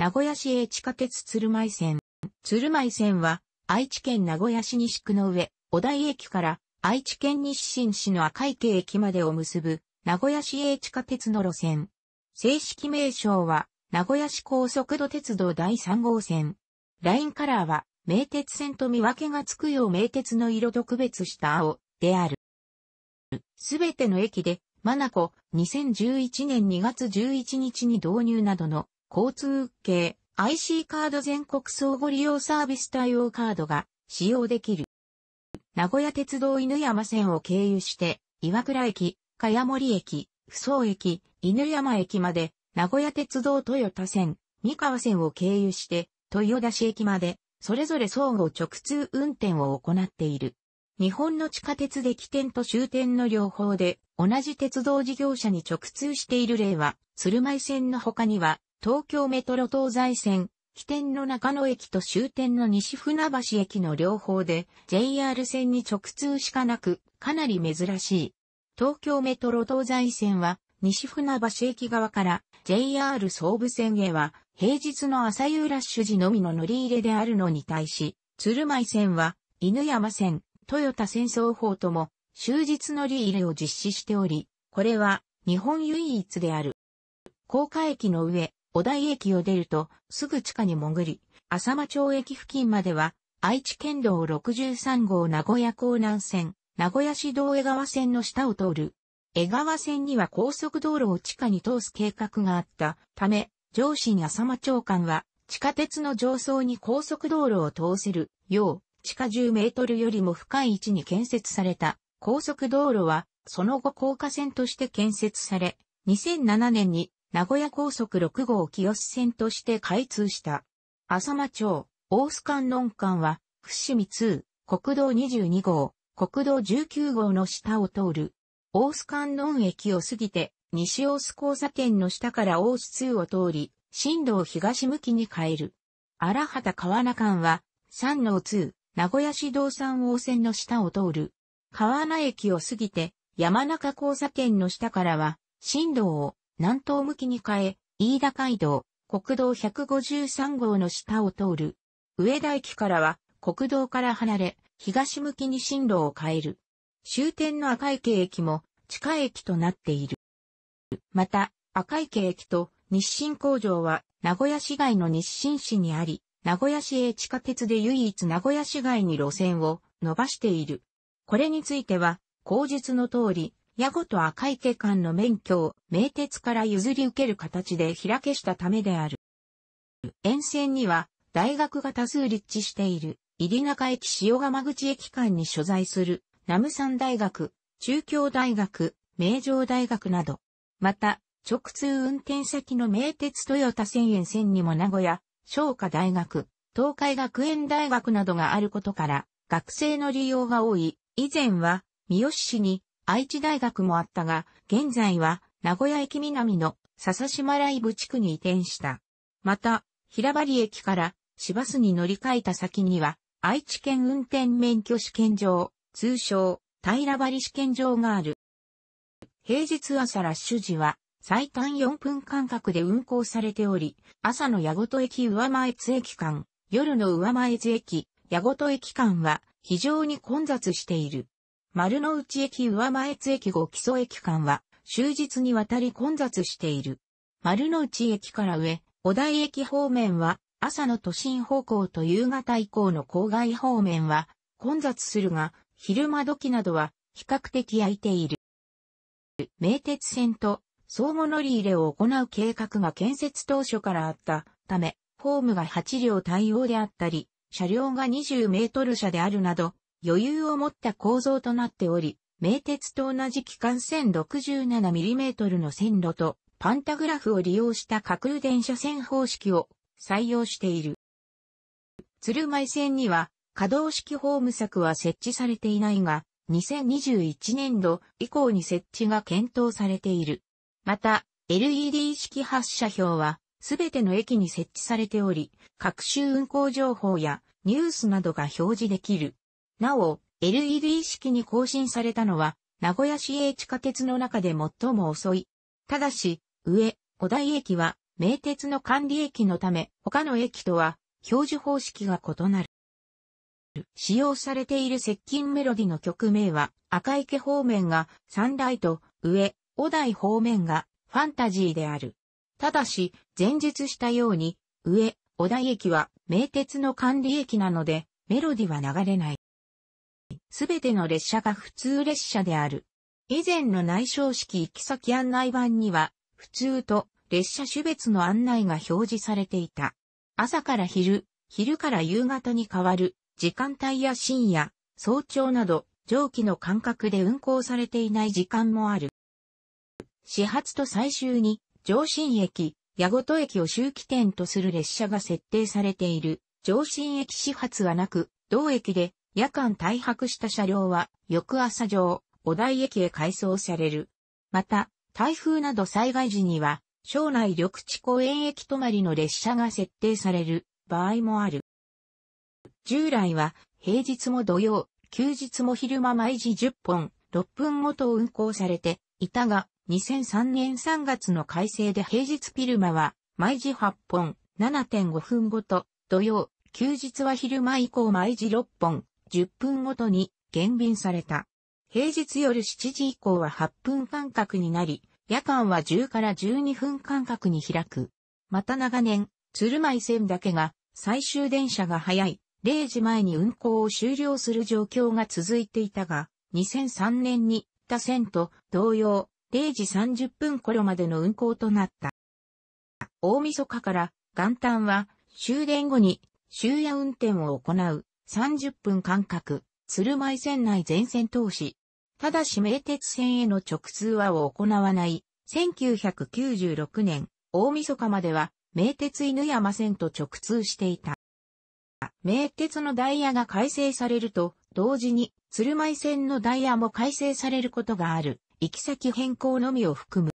名古屋市営地下鉄鶴舞線。鶴舞線は、愛知県名古屋市西区の上、小台駅から愛知県西新市の赤池駅までを結ぶ、名古屋市営地下鉄の路線。正式名称は、名古屋市高速度鉄道第3号線。ラインカラーは、名鉄線と見分けがつくよう名鉄の色と区別した青である。すべての駅で、マナコ2011年2月11日に導入などの交通系 IC カード全国相互利用サービス対応カードが使用できる。名古屋鉄道犬山線を経由して、岩倉駅、茅森駅、不総駅、犬山駅まで、名古屋鉄道豊田線、三河線を経由して、豊田市駅まで、それぞれ相互直通運転を行っている。日本の地下鉄で起点と終点の両方で、同じ鉄道事業者に直通している例は、鶴舞線の他には、東京メトロ東西線、起点の中野駅と終点の西船橋駅の両方で JR 線に直通しかなく、かなり珍しい。東京メトロ東西線は西船橋駅側から JR 総武線へは平日の朝夕ラッシュ時のみの乗り入れであるのに対し、鶴舞線は犬山線、豊田線双方とも終日乗り入れを実施しており、これは日本唯一である。高架駅の上、小台駅を出ると、すぐ地下に潜り、浅間町駅付近までは、愛知県道63号名古屋港南線、名古屋市道江川線の下を通る。江川線には高速道路を地下に通す計画があったため、上新浅間長官は、地下鉄の上層に高速道路を通せるよう、地下10メートルよりも深い位置に建設された高速道路は、その後高架線として建設され、2007年に名古屋高速6号清線として開通した。浅間町、大須観音間は、伏見通、国道22号、国道19号の下を通る。大須観音駅を過ぎて、西大須交差点の下から大須通を通り、進路を東向きに変える。荒畑川名間は、山王通、名古屋市道山王線の下を通る。川名駅を過ぎて、山中交差点の下からは、進路を南東向きに変え、飯田街道、国道153号の下を通る。上田駅からは国道から離れ、東向きに進路を変える。終点の赤池駅も地下駅となっている。また、赤池駅と日清工場は名古屋市街の日清市にあり、名古屋市営地下鉄で唯一名古屋市街に路線を伸ばしている。これについては、口述の通り、矢後と赤池間の免許を名鉄から譲り受ける形で開けしたためである。沿線には大学が多数立地している、入中駅塩釜口駅間に所在する、南山大学、中京大学、名城大学など。また、直通運転先の名鉄豊田線沿線にも名古屋、昭和大学、東海学園大学などがあることから、学生の利用が多い、以前は、三好市に愛知大学もあったが、現在は名古屋駅南の笹島ライブ地区に移転した。また、平張駅から市バスに乗り換えた先には、愛知県運転免許試験場、通称、平張試験場がある。平日朝ラッシュ時は、最短4分間隔で運行されており、朝の矢事駅上前津駅間、夜の上前津駅、矢事駅間は非常に混雑している。丸の内駅上前津駅後基礎駅間は終日にわたり混雑している。丸の内駅から上、小台駅方面は朝の都心方向と夕方以降の郊外方面は混雑するが昼間時などは比較的空いている。名鉄線と相互乗り入れを行う計画が建設当初からあったため、ホームが8両対応であったり、車両が20メートル車であるなど、余裕を持った構造となっており、名鉄と同じ機関線6 7 m m の線路とパンタグラフを利用した架空電車線方式を採用している。鶴舞線には可動式ホーム柵は設置されていないが、2021年度以降に設置が検討されている。また、LED 式発車表は、すべての駅に設置されており、各種運行情報やニュースなどが表示できる。なお、LED 式に更新されたのは、名古屋市営地下鉄の中で最も遅い。ただし、上、小井駅は、名鉄の管理駅のため、他の駅とは、表示方式が異なる。使用されている接近メロディの曲名は、赤池方面がサンライト、上、小台方面がファンタジーである。ただし、前述したように、上、小田駅は名鉄の管理駅なので、メロディは流れない。すべての列車が普通列車である。以前の内省式行き先案内板には、普通と列車種別の案内が表示されていた。朝から昼、昼から夕方に変わる、時間帯や深夜、早朝など、上記の間隔で運行されていない時間もある。始発と最終に、上信駅、矢事駅を周期点とする列車が設定されている。上信駅始発はなく、同駅で夜間退泊した車両は、翌朝上、お台駅へ改装される。また、台風など災害時には、将来緑地公園駅止まりの列車が設定される場合もある。従来は、平日も土曜、休日も昼間毎時10本、6分ごと運行されていたが、2003年3月の改正で平日ピルマは、毎時8本、7.5分ごと、土曜、休日は昼間以降毎時6本、10分ごとに減便された。平日夜7時以降は8分間隔になり、夜間は10から12分間隔に開く。また長年、鶴舞線だけが最終電車が早い0時前に運行を終了する状況が続いていたが、2003年に他線と同様0時30分頃までの運行となった。大晦日から元旦は終電後に終夜運転を行う。30分間隔、鶴舞線内全線通し。ただし名鉄線への直通はを行わない。1996年、大晦日までは、名鉄犬山線と直通していた。名鉄のダイヤが改正されると、同時に、鶴舞線のダイヤも改正されることがある、行き先変更のみを含む。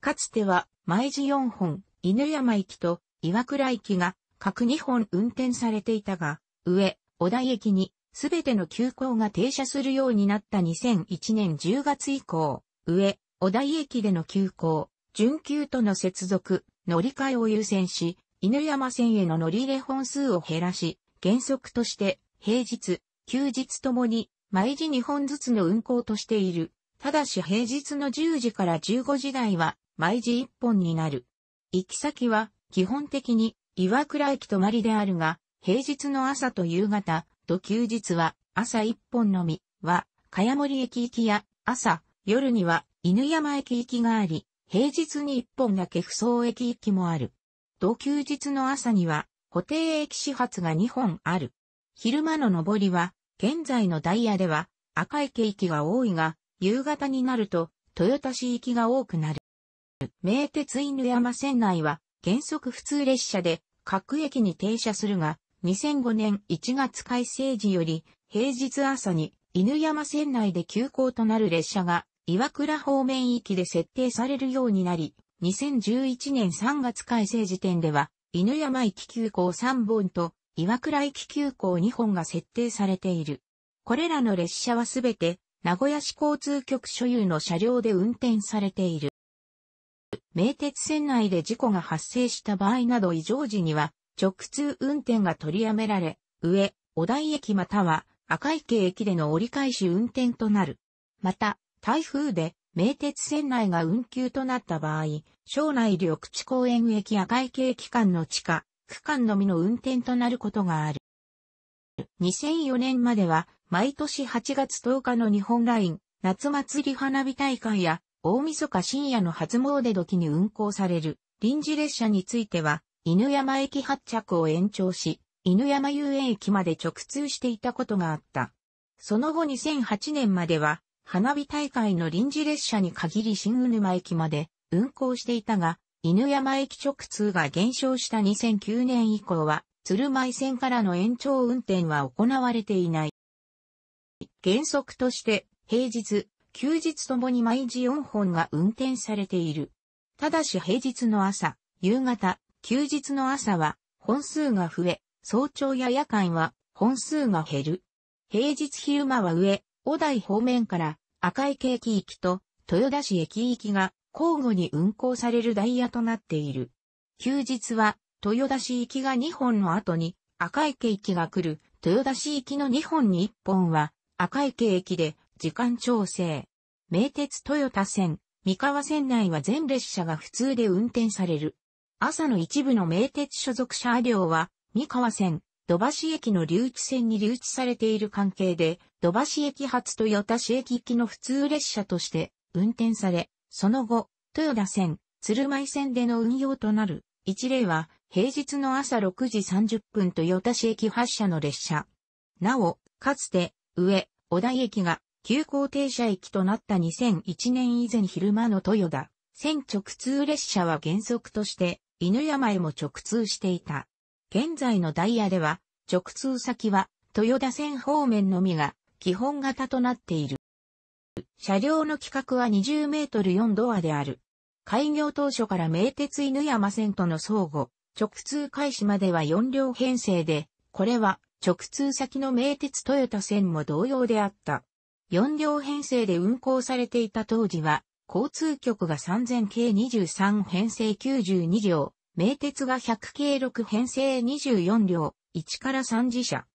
かつては、毎時4本、犬山行きと岩倉行きが、各2本運転されていたが、上、小田駅にすべての急行が停車するようになった2001年10月以降、上、小田駅での急行、準急との接続、乗り換えを優先し、犬山線への乗り入れ本数を減らし、原則として平日、休日ともに毎時2本ずつの運行としている。ただし平日の10時から15時台は毎時1本になる。行き先は基本的に岩倉駅泊まりであるが、平日の朝と夕方と休日は朝1本のみは、茅森駅行きや朝、夜には犬山駅行きがあり、平日に1本だけ不走駅行きもある。土休日の朝には、固定駅始発が2本ある。昼間の上りは、現在のダイヤでは赤池行きが多いが、夕方になると豊田市行きが多くなる。名鉄犬山線内は原則普通列車で各駅に停車するが、2005年1月改正時より、平日朝に犬山線内で急行となる列車が、岩倉方面行きで設定されるようになり、2011年3月改正時点では、犬山行き急行3本と、岩倉行き急行2本が設定されている。これらの列車はすべて、名古屋市交通局所有の車両で運転されている。名鉄線内で事故が発生した場合など異常時には、直通運転が取りやめられ、上、お台駅または赤池駅での折り返し運転となる。また、台風で名鉄線内が運休となった場合、省内緑地公園駅赤池駅間の地下、区間のみの運転となることがある。2004年までは、毎年8月10日の日本ライン、夏祭り花火大会や、大晦日深夜の初詣時に運行される臨時列車については、犬山駅発着を延長し、犬山遊園駅まで直通していたことがあった。その後2008年までは、花火大会の臨時列車に限り新宇沼駅まで運行していたが、犬山駅直通が減少した2009年以降は、鶴舞線からの延長運転は行われていない。原則として、平日、休日ともに毎時4本が運転されている。ただし平日の朝、夕方、休日の朝は本数が増え、早朝や夜間は本数が減る。平日昼間は上、小台方面から赤池駅行きと豊田市駅行きが交互に運行されるダイヤとなっている。休日は豊田市行きが2本の後に赤池行きが来る豊田市行きの2本に1本は赤池駅で時間調整。名鉄豊田線、三河線内は全列車が普通で運転される。朝の一部の名鉄所属車両は、三河線、土橋駅の留置線に留置されている関係で、土橋駅発と豊田市駅行きの普通列車として運転され、その後、豊田線、鶴舞線での運用となる。一例は、平日の朝6時30分豊田市駅発車の列車。なお、かつて、上、小田駅が、急行停車駅となった2001年以前昼間の豊田、線直通列車は原則として、犬山へも直通していた。現在のダイヤでは、直通先は、豊田線方面のみが、基本型となっている。車両の規格は20メートル4ドアである。開業当初から名鉄犬山線との相互、直通開始までは4両編成で、これは直通先の名鉄豊田線も同様であった。4両編成で運行されていた当時は、交通局が3000系23編成92両、名鉄が100系6編成24両、1から3次車。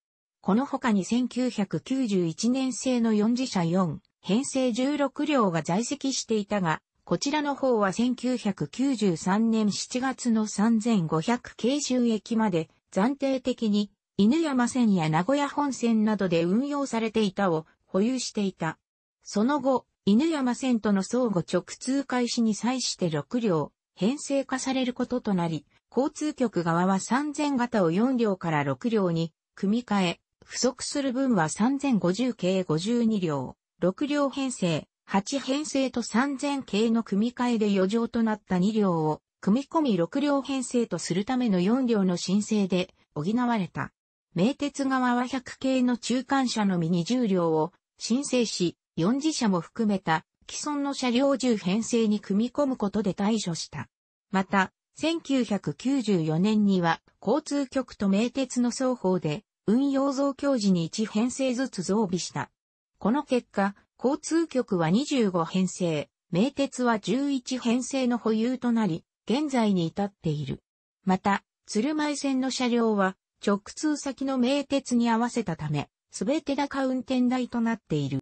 この他に1991年製の4次車4、編成16両が在籍していたが、こちらの方は1993年7月の3500系終駅まで暫定的に犬山線や名古屋本線などで運用されていたを保有していた。その後、犬山線との相互直通開始に際して6両、編成化されることとなり、交通局側は3000型を4両から6両に、組み替え、不足する分は3050系52両、6両編成、8編成と3000系の組み替えで余剰となった2両を、組み込み6両編成とするための4両の申請で補われた。名鉄側は100系の中間車のみ20両を申請し、4次社も含めた既存の車両10編成に組み込むことで対処した。また、1994年には交通局と名鉄の双方で運用増強時に1編成ずつ増備した。この結果、交通局は25編成、名鉄は11編成の保有となり、現在に至っている。また、鶴舞線の車両は直通先の名鉄に合わせたため、すべて高運転台となっている。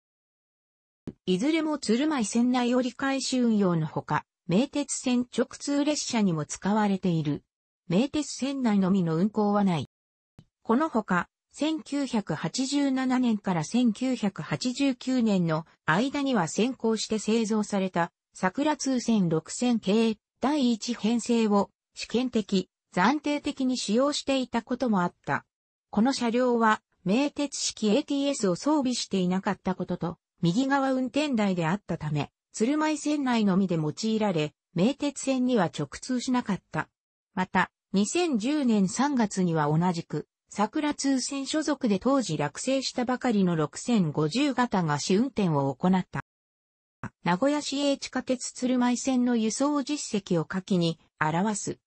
いずれも鶴舞線内折り返し運用のほか、名鉄線直通列車にも使われている。名鉄線内のみの運行はない。このほか、1987年から1989年の間には先行して製造された桜通線6000系第1編成を試験的、暫定的に使用していたこともあった。この車両は名鉄式 ATS を装備していなかったことと、右側運転台であったため、鶴舞線内のみで用いられ、名鉄線には直通しなかった。また、2010年3月には同じく、桜通線所属で当時落成したばかりの6050型が試運転を行った。名古屋市営地下鉄鶴舞線の輸送実績を下記に表す。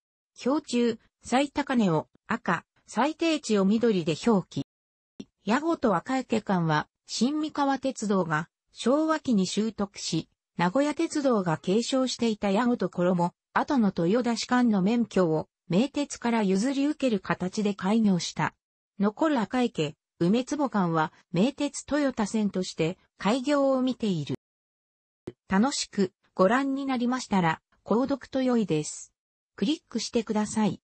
表中、最高値を赤、最低値を緑で表記。矢後と赤池間は新三河鉄道が昭和期に習得し、名古屋鉄道が継承していた矢後と衣、後の豊田士官の免許を名鉄から譲り受ける形で開業した。残る赤池、梅坪間は名鉄豊田線として開業を見ている。楽しくご覧になりましたら、購読と良いです。クリックしてください。